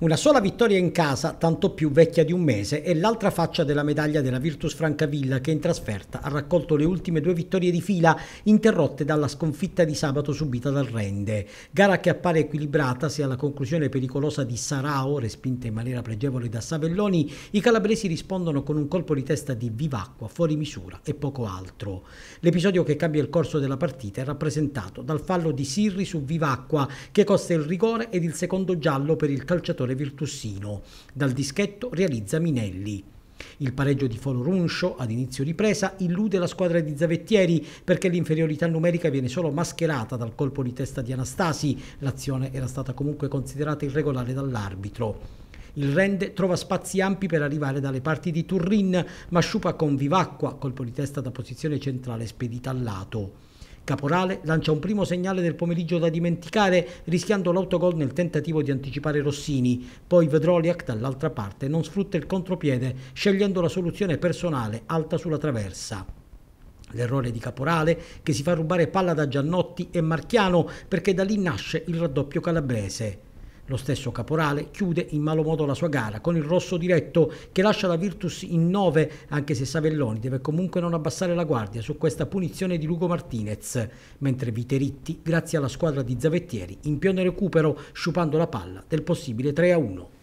Una sola vittoria in casa, tanto più vecchia di un mese, è l'altra faccia della medaglia della Virtus Francavilla che in trasferta ha raccolto le ultime due vittorie di fila interrotte dalla sconfitta di sabato subita dal Rende. Gara che appare equilibrata se alla conclusione pericolosa di Sarao, respinta in maniera pregevole da Savelloni, i calabresi rispondono con un colpo di testa di vivacqua, fuori misura e poco altro. L'episodio che cambia il corso della partita è rappresentato dal fallo di Sirri su Vivacqua che costa il rigore ed il secondo giallo per il calciatore Salvatore Virtussino. Dal dischetto realizza Minelli. Il pareggio di Foro Runcio ad inizio ripresa illude la squadra di Zavettieri perché l'inferiorità numerica viene solo mascherata dal colpo di testa di Anastasi. L'azione era stata comunque considerata irregolare dall'arbitro. Il Rende trova spazi ampi per arrivare dalle parti di Turin, ma sciupa con Vivacqua, colpo di testa da posizione centrale spedita al lato. Caporale lancia un primo segnale del pomeriggio da dimenticare, rischiando l'autogol nel tentativo di anticipare Rossini. Poi Vedroliak dall'altra parte non sfrutta il contropiede, scegliendo la soluzione personale alta sulla traversa. L'errore di Caporale che si fa rubare palla da Giannotti e Marchiano perché da lì nasce il raddoppio calabrese. Lo stesso Caporale chiude in malo modo la sua gara con il rosso diretto che lascia la Virtus in 9 anche se Savelloni deve comunque non abbassare la guardia su questa punizione di Lugo Martinez, mentre Viteritti grazie alla squadra di Zavettieri impione recupero sciupando la palla del possibile 3-1.